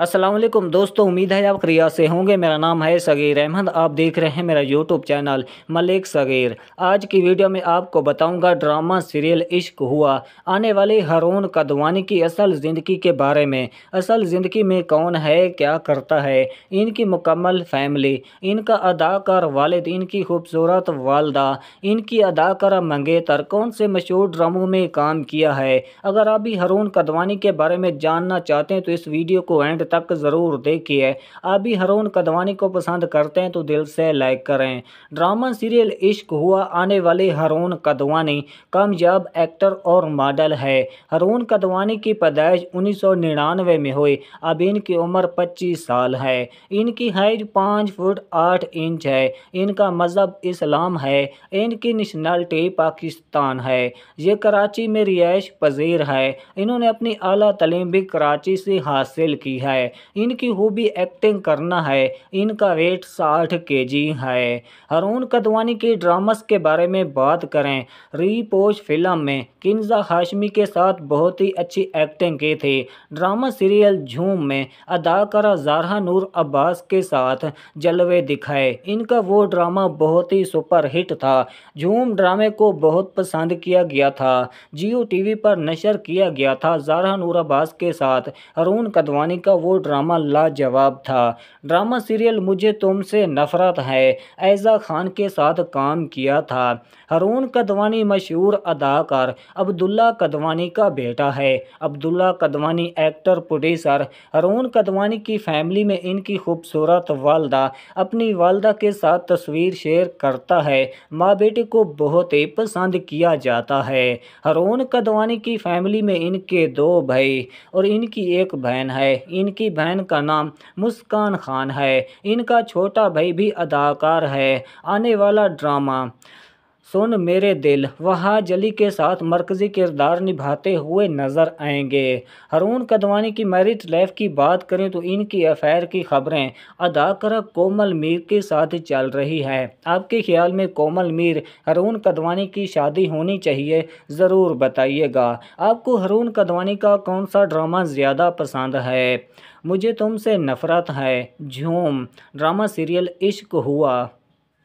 असलम दोस्तों उम्मीद है आप क्रिया से होंगे मेरा नाम है सगीर अहमद आप देख रहे हैं मेरा यूट्यूब चैनल मलिक सगीर आज की वीडियो में आपको बताऊंगा ड्रामा सीरियल इश्क हुआ आने वाले हरून कदवानी की असल ज़िंदगी के बारे में असल ज़िंदगी में कौन है क्या करता है इनकी मुकम्मल फैमिली इनका अदाकार वालद इनकी खूबसूरत वालदा इनकी अदाकारा मंगेतर कौन से मशहूर ड्रामों में काम किया है अगर आप भी हरून कदवानी के बारे में जानना चाहते हैं तो इस वीडियो को एंड एंड तक ज़रूर देखिए अभी भी हरोन कदवानी को पसंद करते हैं तो दिल से लाइक करें ड्रामा सीरियल इश्क हुआ आने वाले हरोन कदवानी कामयाब एक्टर और मॉडल है हरोन कदवानी की पैदाइश उन्नीस में हुई अब इनकी उम्र पच्चीस साल है इनकी हाइट पाँच फुट आठ इंच है इनका मज़हब इस्लाम है इनकी नेशनलिटी पाकिस्तान है ये कराची में रिहायश पजीर है इन्होंने अपनी अली तलीम भी कराची से हासिल की है है इनकी हॉबी एक्टिंग करना है इनका वेट साठ के है अरुण कदवानी की ड्रामस के बारे में बात करें रिपोज फिल्म में किन्जा हाशमी के साथ बहुत ही अच्छी एक्टिंग की थी ड्रामा सीरियल झूम में अदाकारा जारहा नूर अब्बास के साथ जलवे दिखाए इनका वो ड्रामा बहुत ही सुपरहिट था झूम ड्रामे को बहुत पसंद किया गया था जियो टीवी पर नशर किया गया था जारहा नूर अब्बास के साथ अरुण कदवानी का वो ड्रामा लाजवाब था ड्रामा सीरियल मुझे तुमसे नफरत है ऐजा खान के साथ काम किया था हरून कदवानी मशहूर अदाकार अब्दुल्ला कदवानी का बेटा है अब्दुल्ला कदवानी एक्टर प्रोड्यूसर हरून कदवानी की फैमिली में इनकी खूबसूरत वालदा अपनी वालदा के साथ तस्वीर शेयर करता है माँ बेटे को बहुत ही पसंद किया जाता है हरून कदवानी की फैमिली में इनके दो भाई और इनकी एक बहन है इन इनकी बहन का नाम मुस्कान खान है इनका छोटा भाई भी अदाकार है आने वाला ड्रामा सुन मेरे दिल वहाँ जली के साथ मरकज़ी किरदार निभाते हुए नज़र आएंगे हरून कदवानी की मैरिट लाइफ की बात करें तो इनकी अफेयर की खबरें अदाकारा कोमल मीर के साथ चल रही है आपके ख्याल में कोमल मीर हरून कदवानी की शादी होनी चाहिए ज़रूर बताइएगा आपको हरून कदवानी का कौन सा ड्रामा ज़्यादा पसंद है मुझे तुमसे नफ़रत है झूम ड्रामा सीरियल इश्क हुआ